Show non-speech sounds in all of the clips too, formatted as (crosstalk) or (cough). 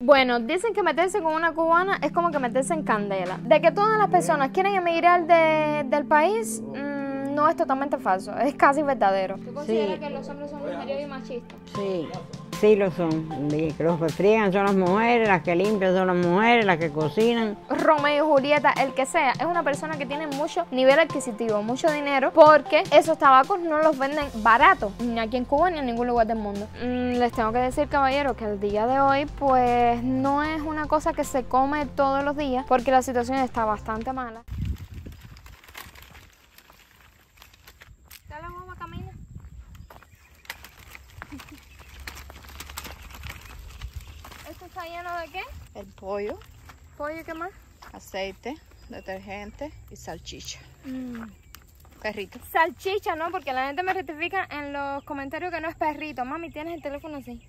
Bueno, dicen que meterse con una cubana es como que meterse en candela. De que todas las personas quieren emigrar de, del país, mm, no es totalmente falso, es casi verdadero. ¿Tú consideras que los hombres son mujeres y machistas? Sí. Sí lo son. Los que son las mujeres, las que limpian son las mujeres, las que cocinan. Romeo, Julieta, el que sea, es una persona que tiene mucho nivel adquisitivo, mucho dinero, porque esos tabacos no los venden barato, ni aquí en Cuba ni en ningún lugar del mundo. Mm, les tengo que decir, caballero, que el día de hoy, pues no es una cosa que se come todos los días, porque la situación está bastante mala. está lleno de qué? El pollo. ¿Pollo qué más? Aceite, detergente y salchicha. Mm. Perrito. Salchicha, ¿no? Porque la gente me rectifica en los comentarios que no es perrito. Mami, ¿tienes el teléfono así?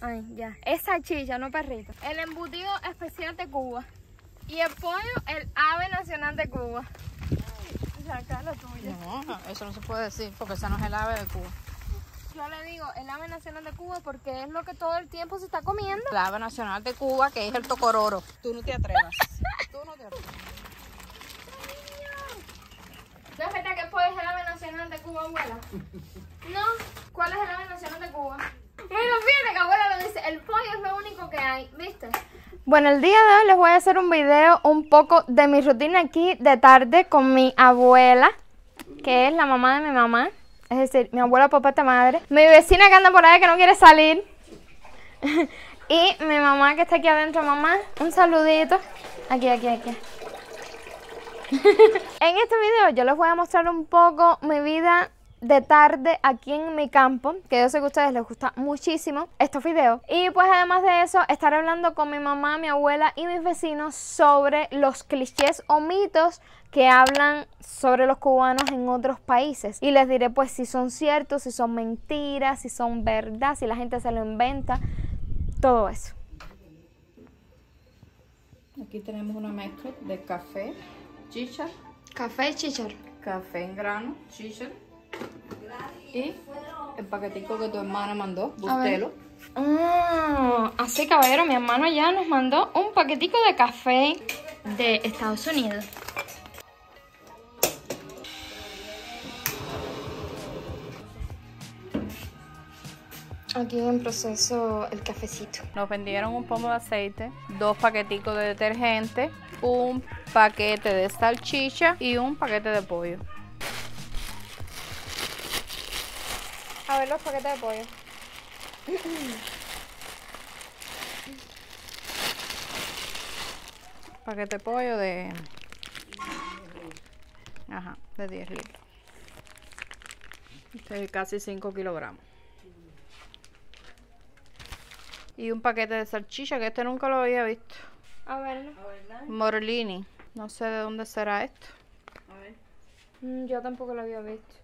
Ay, ya. Es salchicha, no perrito. El embutido especial de Cuba. Y el pollo, el ave nacional de Cuba. La tuya. No, eso no se puede decir porque esa no es el ave de Cuba yo le digo, el ave nacional de Cuba porque es lo que todo el tiempo se está comiendo. La ave nacional de Cuba, que es el tocororo. Tú no te atrevas. Tú no te atrevas. ¿No es verdad que pollo pues, es el ave nacional de Cuba, abuela? No. ¿Cuál es el ave nacional de Cuba? Mira, fíjate que abuela lo dice, el pollo es lo único que hay, ¿viste? Bueno, el día de hoy les voy a hacer un video un poco de mi rutina aquí de tarde con mi abuela, que es la mamá de mi mamá es decir, mi abuela papá te madre, mi vecina que anda por ahí que no quiere salir, (laughs) y mi mamá que está aquí adentro, mamá, un saludito. Aquí, aquí, aquí. (laughs) en este video yo les voy a mostrar un poco mi vida de tarde aquí en mi campo, que yo sé que a ustedes les gusta muchísimo estos videos. Y pues además de eso, estaré hablando con mi mamá, mi abuela y mis vecinos sobre los clichés o mitos que hablan sobre los cubanos en otros países y les diré pues si son ciertos, si son mentiras, si son verdad, si la gente se lo inventa, todo eso. Aquí tenemos una mezcla de café, chicha. Café y chichar. Café en grano, chichar. Y el paquetico que tu hermana mandó, bustelo. Ah, así caballero, mi hermano ya nos mandó un paquetico de café de Estados Unidos. Aquí en proceso el cafecito. Nos vendieron un pomo de aceite, dos paquetitos de detergente, un paquete de salchicha y un paquete de pollo. A ver los paquetes de pollo. (clears throat) paquete de pollo de... Ajá, de 10 litros. Es casi 5 kilogramos. Y un paquete de salchicha, que este nunca lo había visto. A verlo. Morlini. No sé de dónde será esto. A ver. Mm, yo tampoco lo había visto.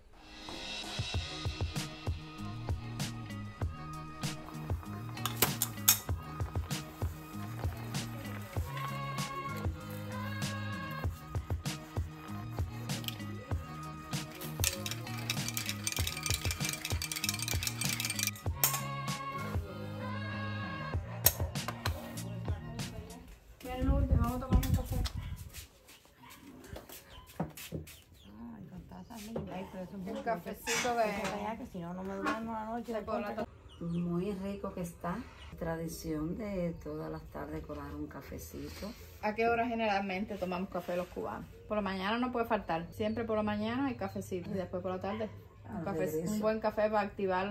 cafecito de... si no, no me noche. Pues muy rico que está. Tradición de todas las tardes colar un cafecito. ¿A qué hora generalmente tomamos café los cubanos? Por la mañana no puede faltar. Siempre por la mañana hay cafecito. Y después por la tarde un, un buen café para activar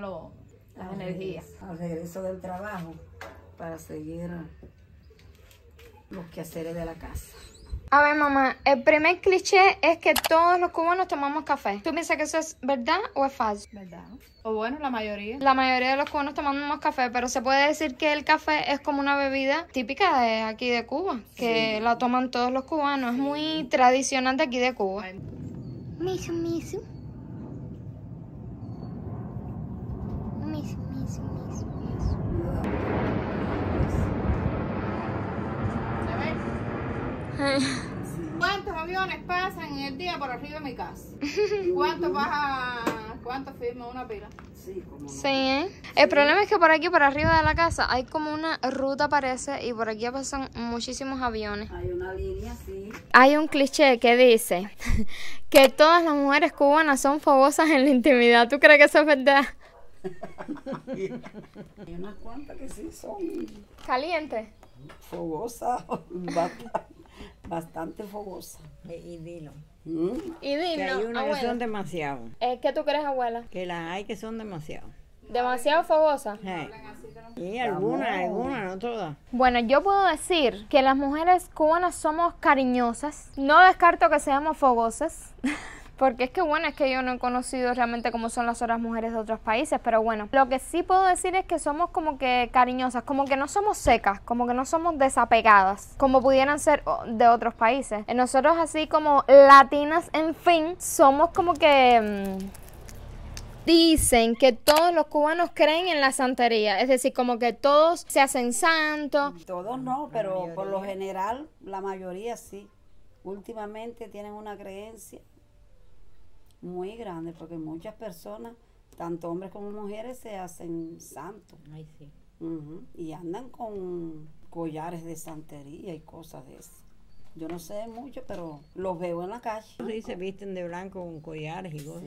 las energías. al regreso del trabajo para seguir los quehaceres de la casa. A ver, mamá, el primer cliché es que todos los cubanos tomamos café. ¿Tú piensas que eso es verdad o es falso? ¿Verdad? O bueno, la mayoría. La mayoría de los cubanos tomamos café, pero se puede decir que el café es como una bebida típica de aquí de Cuba, que la toman todos los cubanos. Es muy tradicional de aquí de Cuba. Miso miso Miso miso miso miso (laughs) ¿Cuántos aviones pasan en el día por arriba de mi casa? ¿Cuántos baja? ¿Cuántos firma una pila? Sí, como sí ¿eh? El problema es que por aquí, por arriba de la casa, hay como una ruta, parece, y por aquí pasan muchísimos aviones. Hay una línea, sí. Hay un cliché que dice (laughs) que todas las mujeres cubanas son fogosas en la intimidad. ¿Tú crees que eso es verdad? (laughs) hay unas cuantas que sí son... ¿Calientes? Fogosas, bastante. Bastante fogosa. Eh, y, dilo. Mm. Y dilo. Que hay unas que son demasiado. Eh, ¿Qué tú crees, abuela? Que las hay que son demasiado. ¿Demasiado fogosa? Sí. Y algunas, algunas, no todas. Bueno, yo puedo decir que las mujeres cubanas somos cariñosas. No descarto que seamos fogosas. (laughs) Porque es que bueno, es que yo no he conocido realmente cómo son las otras mujeres de otros países, pero bueno, lo que sí puedo decir es que somos como que cariñosas, como que no somos secas, como que no somos desapegadas, como pudieran ser de otros países. Eh, nosotros así como latinas, en fin, somos como que... Mm, dicen que todos los cubanos creen en la santería, es decir, como que todos se hacen santos. Todos no, pero por lo general la mayoría sí. Últimamente tienen una creencia muy grande, porque muchas personas, tanto hombres como mujeres, se hacen santos. Ay, sí. Y andan con collares de santería y cosas de eso. Yo no sé mucho, pero los veo en la calle. Sí, se visten de blanco con collares y cosas.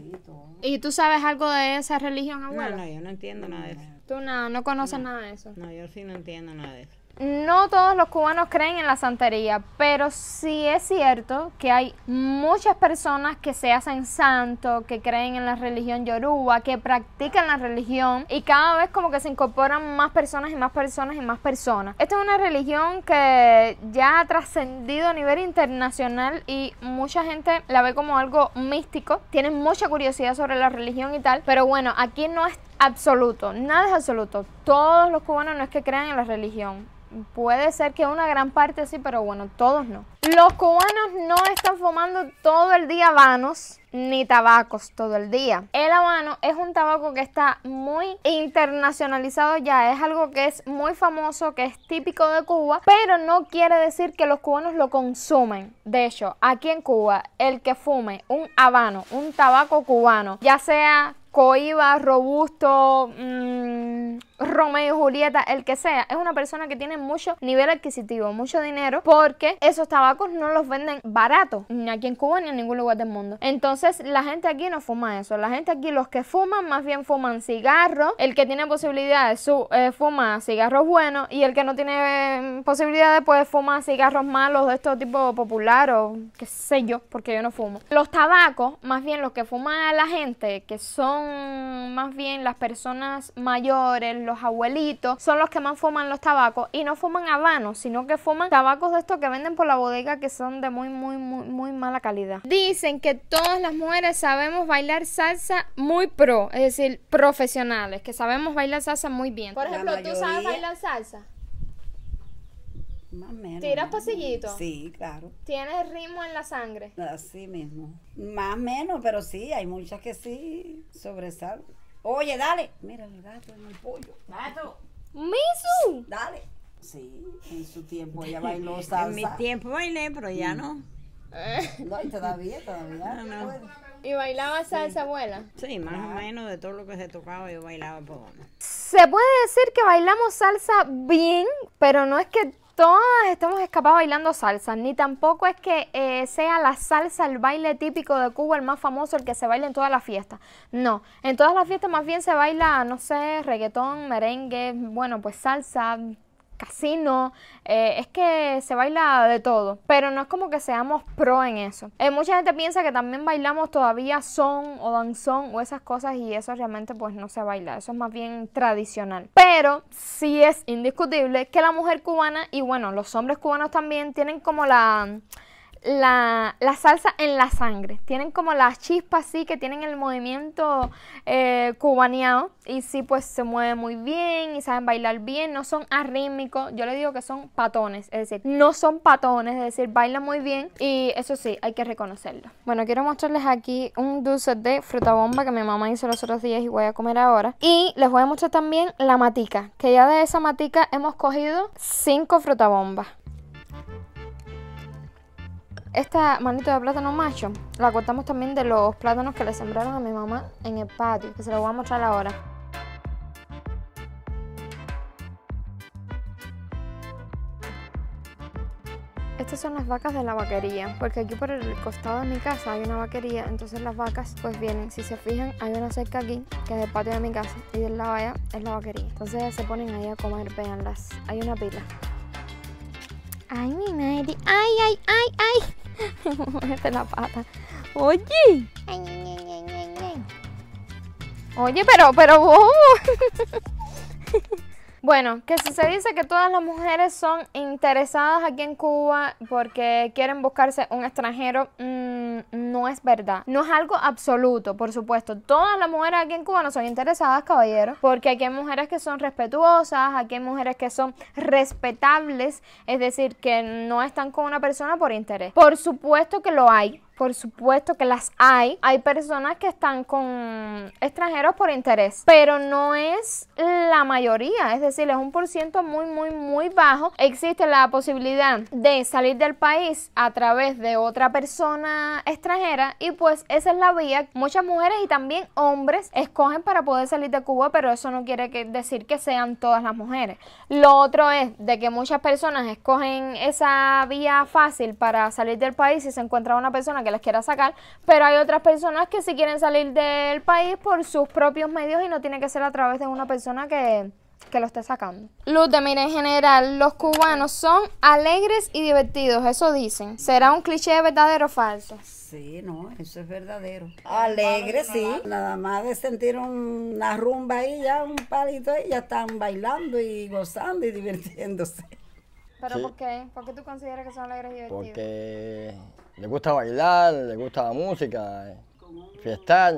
¿Y tú sabes algo de esa religión, abuela? No, no, yo no entiendo nada de eso. ¿Tú no, no conoces nada de eso? No, yo sí no entiendo nada de eso no todos los cubanos creen en la santería, pero sí es cierto que hay muchas personas que se hacen santos, que creen en la religión yoruba, que practican la religión y cada vez como que se incorporan más personas y más personas y más personas. Esta es una religión que ya ha trascendido a nivel internacional y mucha gente la ve como algo místico, tienen mucha curiosidad sobre la religión y tal, pero bueno, aquí no es absoluto, nada es absoluto. Todos los cubanos no es que crean en la religión. Puede ser que una gran parte sí, pero bueno, todos no. Los cubanos no están fumando todo el día habanos ni tabacos todo el día. El habano es un tabaco que está muy internacionalizado ya, es algo que es muy famoso, que es típico de Cuba, pero no quiere decir que los cubanos lo consumen. De hecho, aquí en Cuba, el que fume un habano, un tabaco cubano, ya sea coiba, robusto, mm, Romeo, Julieta, el que sea, es una persona que tiene mucho nivel adquisitivo, mucho dinero, porque esos tabacos no los venden baratos, ni aquí en Cuba ni en ningún lugar del mundo. Entonces la gente aquí no fuma eso, la gente aquí los que fuman más bien fuman cigarros, el que tiene posibilidades su, eh, fuma cigarros buenos y el que no tiene em, posibilidad posibilidades pues fumar cigarros malos de estos tipo popular o qué sé yo, porque yo no fumo. Los tabacos, más bien los que fuma la gente, que son más bien las personas mayores, los los abuelitos, son los que más fuman los tabacos y no fuman habanos, sino que fuman tabacos de estos que venden por la bodega que son de muy, muy, muy, muy mala calidad. Dicen que todas las mujeres sabemos bailar salsa muy pro, es decir, profesionales, que sabemos bailar salsa muy bien. Por ejemplo, ¿tú sabes bailar salsa? Más o menos. ¿Tiras pasillito? Sí, claro. ¿Tienes ritmo en la sangre? Así mismo. Más o menos, pero sí, hay muchas que sí sobresalen. Oye, dale. Mira el gato en el pollo. Gato. Misu. Dale. Sí, en su tiempo ella (laughs) bailó salsa. en mi tiempo bailé, pero ya mm. no. (laughs) No, y todavía, todavía. ¿Y bailaba salsa, abuela? Sí, más o menos de todo lo que se tocaba yo bailaba por Se puede decir que bailamos salsa bien, pero no es que todas estamos escapados bailando salsa, ni tampoco es que eh, sea la salsa el baile típico de Cuba, el más famoso, el que se baila en todas las fiestas. No, en todas las fiestas más bien se baila, no sé, reggaetón, merengue, bueno, pues salsa, casino, eh, es que se baila de todo, pero no es como que seamos pro en eso. Eh, mucha gente piensa que también bailamos todavía son o danzón o esas cosas y eso realmente pues no se baila, eso es más bien tradicional. Pero sí es indiscutible que la mujer cubana y bueno, los hombres cubanos también tienen como la la, salsa en la sangre. Tienen como las chispas así que tienen el movimiento eh, cubaneado. Y sí, pues se mueve muy bien y saben bailar bien. No son arrítmicos. Yo le digo que son patones. Es decir, no son patones. Es decir, bailan muy bien. Y eso sí, hay que reconocerlo. Bueno, quiero mostrarles aquí un dulce de fruta bomba que mi mamá hizo los otros días y voy a comer ahora. Y les voy a mostrar también la matica. Que ya de esa matica hemos cogido cinco fruta esta manito de plátano macho la cortamos también de los plátanos que le sembraron a mi mamá en el patio, que se lo voy a mostrar ahora. Estas son las vacas de la vaquería, porque aquí por el costado de mi casa hay una vaquería, entonces las vacas pues vienen, si se fijan hay una cerca aquí, que es del patio de mi casa, y del la allá es la vaquería. Entonces se ponen ahí a comer, veanlas, hay una pila. Ay, mi madre, ay, ay, ay, ay. (laughs) la pata. Oye. Oye, pero, pero (laughs) Bueno, que si se dice que todas las mujeres son interesadas aquí en Cuba porque quieren buscarse un extranjero, mm, no es verdad. No es algo absoluto, por supuesto. Todas las mujeres aquí en Cuba no son interesadas, caballero, porque aquí hay mujeres que son respetuosas, aquí hay mujeres que son respetables, es decir, que no están con una persona por interés. Por supuesto que lo hay, por supuesto que las hay. Hay personas que están con extranjeros por interés, pero no es la mayoría. Es decir, es un por ciento muy, muy, muy bajo. Existe la posibilidad de salir del país a través de otra persona extranjera y pues esa es la vía. Muchas mujeres y también hombres escogen para poder salir de Cuba, pero eso no quiere decir que sean todas las mujeres. Lo otro es de que muchas personas escogen esa vía fácil para salir del país y se encuentra una persona que les quiera sacar, pero hay otras personas que si quieren salir del país por sus propios medios y no tiene que ser a través de una persona que, lo esté sacando. Lute, mira, en general, los cubanos son alegres y divertidos, eso dicen. ¿Será un cliché verdadero o falso? Sí, no, eso es verdadero. Alegres sí. Nada más de sentir una rumba ahí, ya un palito ahí, ya están bailando y gozando y divirtiéndose. ¿Pero por qué? ¿Por qué tú consideras que son alegres y divertidos? Porque le gusta bailar, le gusta la música, eh, fiestar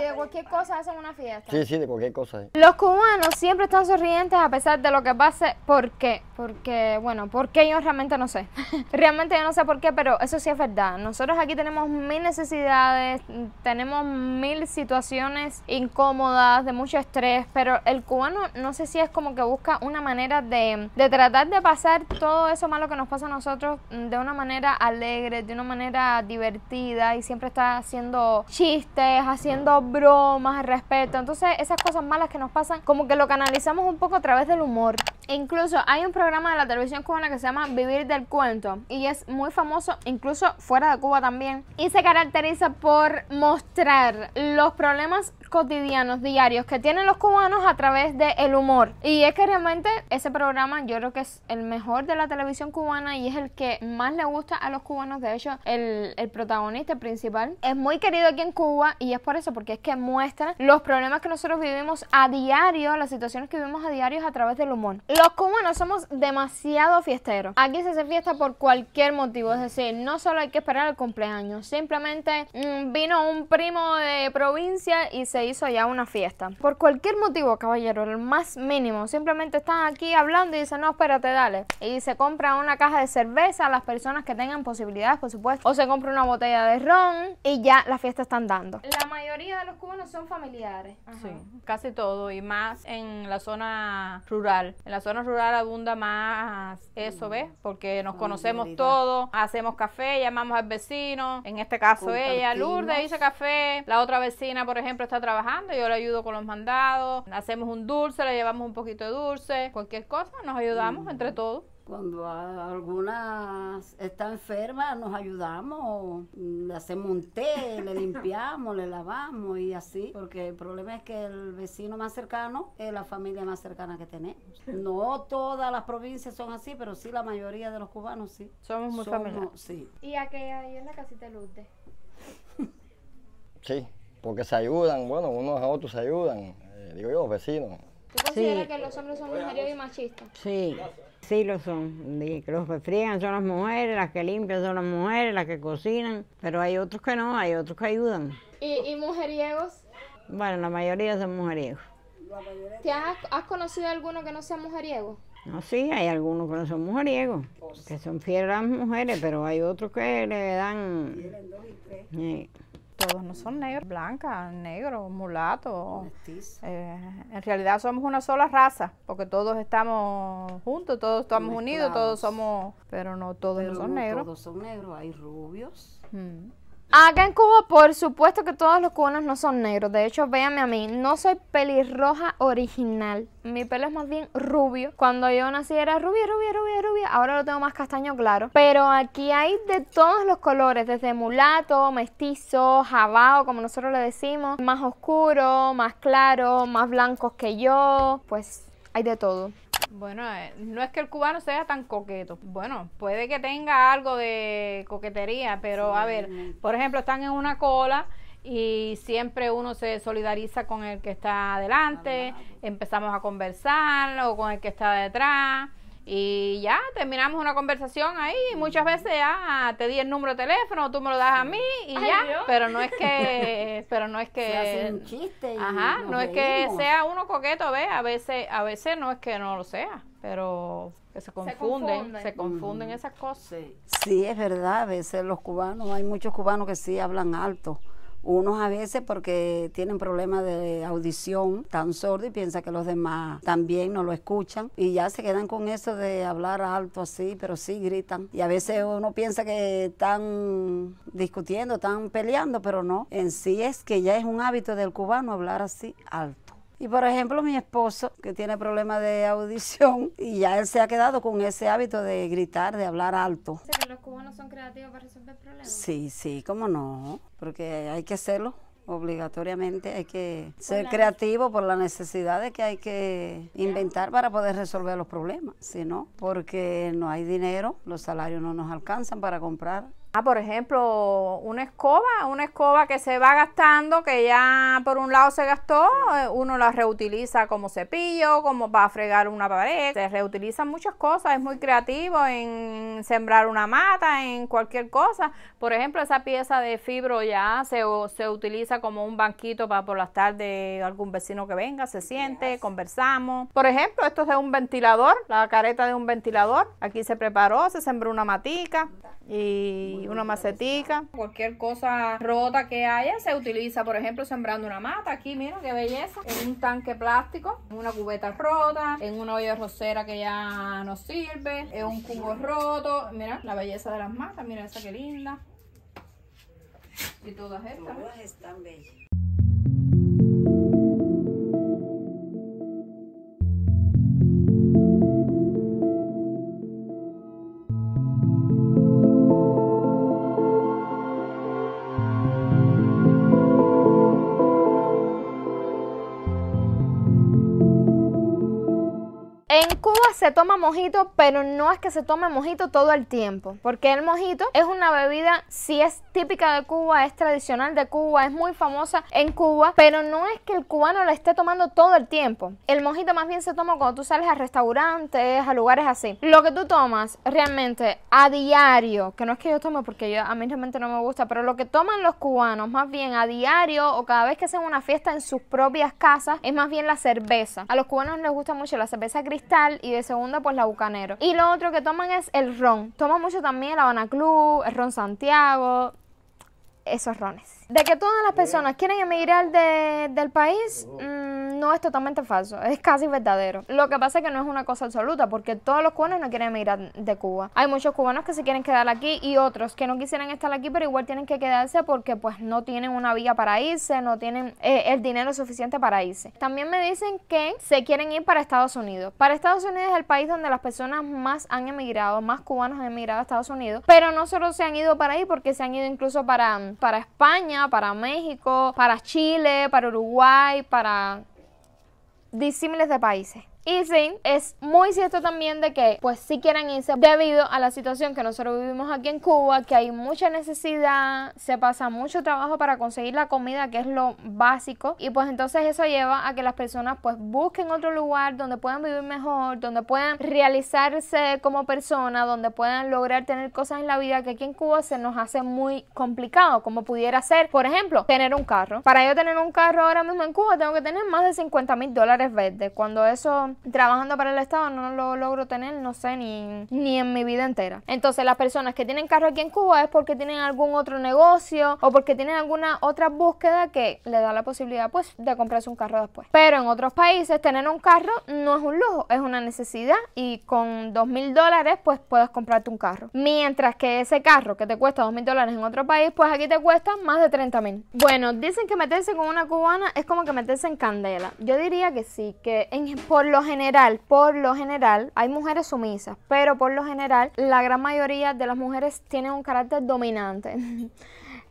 y de cualquier cosa hacen una fiesta. Sí, sí, de cualquier cosa. Los cubanos siempre están sonrientes a pesar de lo que pase. ¿Por qué? Porque, bueno, porque yo realmente no sé. (laughs) realmente yo no sé por qué, pero eso sí es verdad. Nosotros aquí tenemos mil necesidades, tenemos mil situaciones incómodas, de mucho estrés, pero el cubano no sé si es como que busca una manera de, de tratar de pasar todo eso malo que nos pasa a nosotros de una manera alegre, de una manera divertida y siempre está haciendo chistes, haciendo bromas, respeto. Entonces, esas cosas malas que nos pasan, como que lo canalizamos un poco a través del humor. Incluso hay un programa de la televisión cubana que se llama Vivir del Cuento y es muy famoso incluso fuera de Cuba también y se caracteriza por mostrar los problemas cotidianos, diarios que tienen los cubanos a través del humor. Y es que realmente ese programa yo creo que es el mejor de la televisión cubana y es el que más le gusta a los cubanos. De hecho, el, el protagonista principal es muy querido aquí en Cuba y es por eso, porque es que muestra los problemas que nosotros vivimos a diario, las situaciones que vivimos a diario a través del humor. Los cubanos somos demasiado fiesteros. Aquí se hace fiesta por cualquier motivo. Es decir, no solo hay que esperar el cumpleaños. Simplemente mm, vino un primo de provincia y se hizo ya una fiesta. Por cualquier motivo, caballero, el más mínimo. Simplemente están aquí hablando y dicen, no, espérate, dale. Y se compra una caja de cerveza a las personas que tengan posibilidades, por supuesto. O se compra una botella de ron y ya la fiesta están dando. La mayoría de los cubanos son familiares. Sí, casi todo. Y más en la zona rural. En la zona rural abunda más eso, ¿ves? Porque nos conocemos todos, hacemos café, llamamos al vecino, en este caso ella, Lourdes hizo café, la otra vecina, por ejemplo, está trabajando, yo le ayudo con los mandados, hacemos un dulce, le llevamos un poquito de dulce, cualquier cosa, nos ayudamos entre todos. Cuando alguna está enferma, nos ayudamos, le hacemos un té, le (laughs) limpiamos, le lavamos y así. Porque el problema es que el vecino más cercano es la familia más cercana que tenemos. No todas las provincias son así, pero sí la mayoría de los cubanos sí. Somos muy familiares. ¿Y a qué en la casita de Lourdes? sí, porque se ayudan, bueno, unos a otros se ayudan, eh, digo yo, los vecinos. ¿Tú consideras que los hombres son mujeres y machistas? Sí. Sí lo son. Los que friegan son las mujeres, las que limpian son las mujeres, las que cocinan, pero hay otros que no, hay otros que ayudan. ¿Y, y mujeriegos? Bueno, la mayoría son mujeriegos. ¿Te has, has, conocido alguno que no sea mujeriego? No, sí, hay algunos que no son mujeriegos, oh, que son fieles a las mujeres, pero hay otros que le dan todos no son negros, blancas, negros, mulatos. Eh, en realidad somos una sola raza, porque todos estamos juntos, todos estamos unidos, todos somos, pero no todos son negros. Todos son negros, hay rubios. Mm. Acá en Cuba, por supuesto que todos los cubanos no son negros. De hecho, véanme a mí, no soy pelirroja original. Mi pelo es más bien rubio. Cuando yo nací era rubia, rubia, rubia, rubia. Ahora lo tengo más castaño claro. Pero aquí hay de todos los colores, desde mulato, mestizo, jabao, como nosotros le decimos, más oscuro, más claro, más blancos que yo. Pues hay de todo. Bueno, eh, no es que el cubano sea tan coqueto. Bueno, puede que tenga algo de coquetería, pero a ver, por ejemplo, están en una cola y siempre uno se solidariza con el que está adelante, empezamos a conversar o con el que está detrás. Y ya terminamos una conversación ahí. muchas veces ya ah, te di el número de teléfono, tú me lo das a mí y ya. Pero no es que. (laughs) Pero no es que. un chiste. ajá, no es que sea uno coqueto, ve. A veces, a veces no es que no lo sea, pero que se confunden, se confunden, esas cosas. Sí, es verdad. A veces los cubanos, hay muchos cubanos que sí hablan alto unos a veces porque tienen problemas de audición tan sordo y piensa que los demás también no lo escuchan y ya se quedan con eso de hablar alto así, pero sí gritan. Y a veces uno piensa que están discutiendo, están peleando, pero no. En sí es que ya es un hábito del cubano hablar así alto. Y por ejemplo, mi esposo, que tiene problemas de audición, y ya él se ha quedado con ese hábito de gritar, de hablar alto. O que los cubanos son creativos para resolver problemas. Sí, sí, cómo no, porque hay que hacerlo obligatoriamente hay que ser creativo por la necesidad que hay que inventar para poder resolver los problemas, si porque no hay dinero, los salarios no nos alcanzan para comprar Ah, por ejemplo, una escoba, una escoba que se va gastando, que ya por un lado se gastó, eh, uno la reutiliza como cepillo, como para fregar una pared. Se reutilizan muchas cosas, es muy creativo en sembrar una mata, en cualquier cosa. Por ejemplo, esa pieza de fibro ya se, se utiliza como un banquito para por las tardes algún vecino que venga, se siente, conversamos. Por ejemplo, esto es de un ventilador, la careta de un ventilador. Aquí se preparó, se sembró una matica y y una macetica. Cualquier cosa rota que haya se utiliza, por ejemplo, sembrando una mata. Aquí, mira qué belleza. En un tanque plástico, en una cubeta rota, en una olla rosera que ya no sirve, en un cubo roto. Mira la belleza de las matas, mira esa que linda. Y todas estas. ¿eh? están bellas. Cuba se toma mojito, pero no es que se tome mojito todo el tiempo, porque el mojito es una bebida, si es típica de Cuba, es tradicional de Cuba, es muy famosa en Cuba, pero no es que el cubano la esté tomando todo el tiempo. El mojito más bien se toma cuando tú sales a restaurantes, a lugares así. Lo que tú tomas realmente a diario, que no es que yo tome porque yo, a mí realmente no me gusta, pero lo que toman los cubanos más bien a diario o cada vez que hacen una fiesta en sus propias casas es más bien la cerveza. A los cubanos les gusta mucho la cerveza cristal y de segunda pues la Bucanero. Y lo otro que toman es el ron. Toman mucho también la Habana Club, el ron Santiago, esos rones de que todas las personas quieren emigrar de, del país, mm, no es totalmente falso, es casi verdadero. Lo que pasa es que no es una cosa absoluta, porque todos los cubanos no quieren emigrar de Cuba. Hay muchos cubanos que se quieren quedar aquí y otros que no quisieran estar aquí, pero igual tienen que quedarse porque pues no tienen una vía para irse, no tienen eh, el dinero suficiente para irse. También me dicen que se quieren ir para Estados Unidos. Para Estados Unidos es el país donde las personas más han emigrado, más cubanos han emigrado a Estados Unidos, pero no solo se han ido para ahí, porque se han ido incluso para, para España, para México, para Chile, para Uruguay, para disímiles de países. Y sí, es muy cierto también de que pues si quieren irse debido a la situación que nosotros vivimos aquí en Cuba, que hay mucha necesidad, se pasa mucho trabajo para conseguir la comida, que es lo básico, y pues entonces eso lleva a que las personas pues busquen otro lugar donde puedan vivir mejor, donde puedan realizarse como persona, donde puedan lograr tener cosas en la vida que aquí en Cuba se nos hace muy complicado, como pudiera ser, por ejemplo, tener un carro. Para yo tener un carro ahora mismo en Cuba tengo que tener más de 50 mil dólares verdes, cuando eso trabajando para el Estado no lo logro tener, no sé, ni, ni en mi vida entera. Entonces las personas que tienen carro aquí en Cuba es porque tienen algún otro negocio o porque tienen alguna otra búsqueda que le da la posibilidad pues de comprarse un carro después. Pero en otros países tener un carro no es un lujo, es una necesidad y con dos mil dólares pues puedes comprarte un carro. Mientras que ese carro que te cuesta dos mil dólares en otro país pues aquí te cuesta más de 30 mil. Bueno, dicen que meterse con una cubana es como que meterse en candela. Yo diría que sí, que por los general, por lo general, hay mujeres sumisas, pero por lo general la gran mayoría de las mujeres tienen un carácter dominante. (laughs)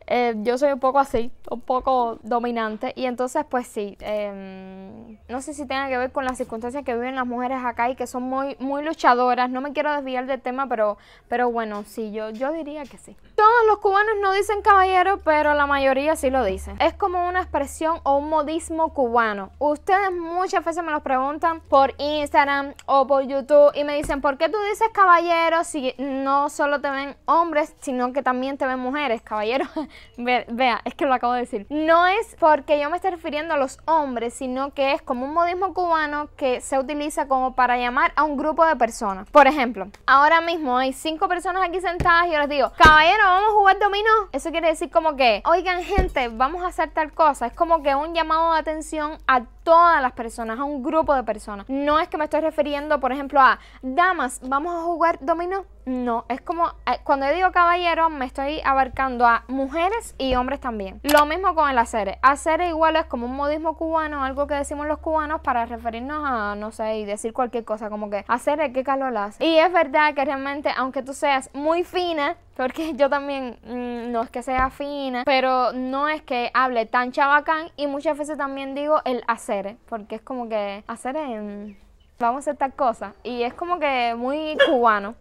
Eh, yo soy un poco así, un poco dominante. Y entonces, pues sí, em, no sé si tenga que ver con las circunstancias que viven las mujeres acá y que son muy, muy luchadoras. No me quiero desviar del tema, pero, pero bueno, sí, yo, yo diría que sí. Todos los cubanos no dicen caballero, pero la mayoría sí lo dicen. Es como una expresión o un modismo cubano. Ustedes muchas veces me los preguntan por Instagram o por YouTube y me dicen, ¿por qué tú dices caballero si no solo te ven hombres, sino que también te ven mujeres? Caballero (laughs) vea, es que lo acabo de decir. No es porque yo me esté refiriendo a los hombres, sino que es como un modismo cubano que se utiliza como para llamar a un grupo de personas. Por ejemplo, ahora mismo hay cinco personas aquí sentadas y yo les digo, caballero, vamos a jugar dominó. Eso quiere decir como que, oigan gente, vamos a hacer tal cosa. Es como que un llamado de atención a todas las personas, a un grupo de personas. No es que me estoy refiriendo, por ejemplo, a damas, vamos a jugar dominó. No, es como, eh, cuando digo caballero, me estoy abarcando a mujeres y hombres también. Lo mismo con el hacer, hacer igual es como un modismo cubano, algo que decimos los cubanos para referirnos a, no sé, y decir cualquier cosa, como que acere, que calor hace. Y es verdad que realmente, aunque tú seas muy fina, porque (laughs) yo también mm, no es que sea fina, pero no es que hable tan chabacán y muchas veces también digo el hacer porque es como que hacer en mm, vamos a hacer tal cosa. Y es como que muy cubano.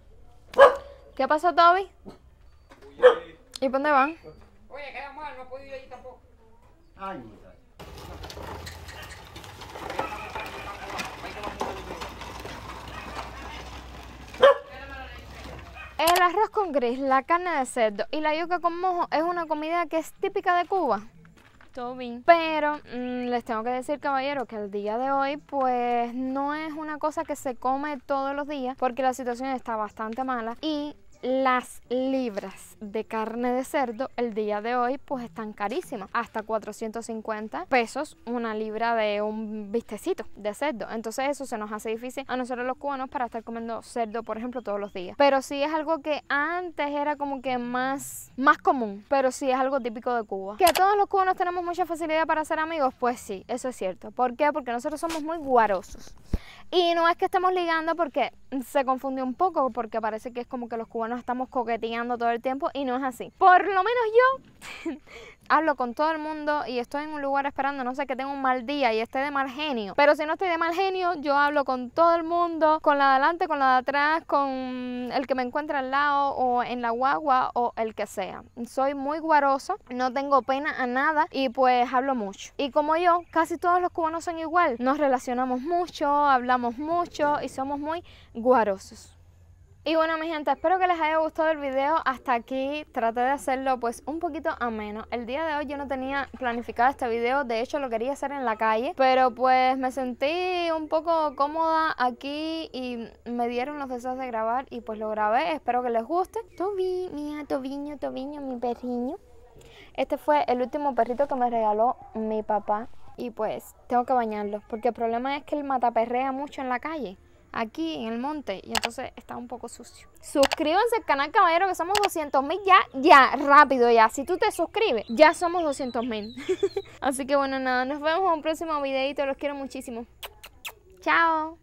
¿Qué pasó, Toby? ¿Y para dónde van? Oye, queda mal, no puedo ir allí tampoco. Ay, El arroz con gris, la carne de cerdo y la yuca con mojo es una comida que es típica de Cuba. Toby. Pero mm, les tengo que decir, caballero, que el día de hoy, pues no es una cosa que se come todos los días porque la situación está bastante mala y las libras de carne de cerdo el día de hoy pues están carísimas, hasta 450 pesos una libra de un vistecito de cerdo. Entonces eso se nos hace difícil a nosotros los cubanos para estar comiendo cerdo, por ejemplo, todos los días. Pero si es algo que antes era como que más, más común, pero si es algo típico de Cuba. Que a todos los cubanos tenemos mucha facilidad para ser amigos, pues sí, eso es cierto. ¿Por qué? Porque nosotros somos muy guarosos. Y no es que estemos ligando porque se confunde un poco, porque parece que es como que los cubanos estamos coqueteando todo el tiempo y no es así. Por lo menos yo (laughs) hablo con todo el mundo y estoy en un lugar esperando, no sé, que tengo un mal día y esté de mal genio. Pero si no estoy de mal genio, yo hablo con todo el mundo, con la de adelante, con la de atrás, con el que me encuentra al lado o en la guagua o el que sea. Soy muy guaroso no tengo pena a nada y pues hablo mucho. Y como yo, casi todos los cubanos son igual. Nos relacionamos mucho, hablamos mucho y somos muy guarosos. Y bueno mi gente, espero que les haya gustado el video, hasta aquí traté de hacerlo pues un poquito ameno El día de hoy yo no tenía planificado este video, de hecho lo quería hacer en la calle Pero pues me sentí un poco cómoda aquí y me dieron los deseos de grabar y pues lo grabé, espero que les guste Tobi, mía, Tobiño, Tobiño, mi perriño Este fue el último perrito que me regaló mi papá y pues tengo que bañarlo porque el problema es que él mataperrea mucho en la calle aquí en el monte y entonces está un poco sucio. Suscríbanse al canal caballero que somos 200 mil ya, ya, rápido ya. Si tú te suscribes, ya somos 200 mil. (laughs) Así que bueno, nada, nos vemos en un próximo videito. Los quiero muchísimo. Chao.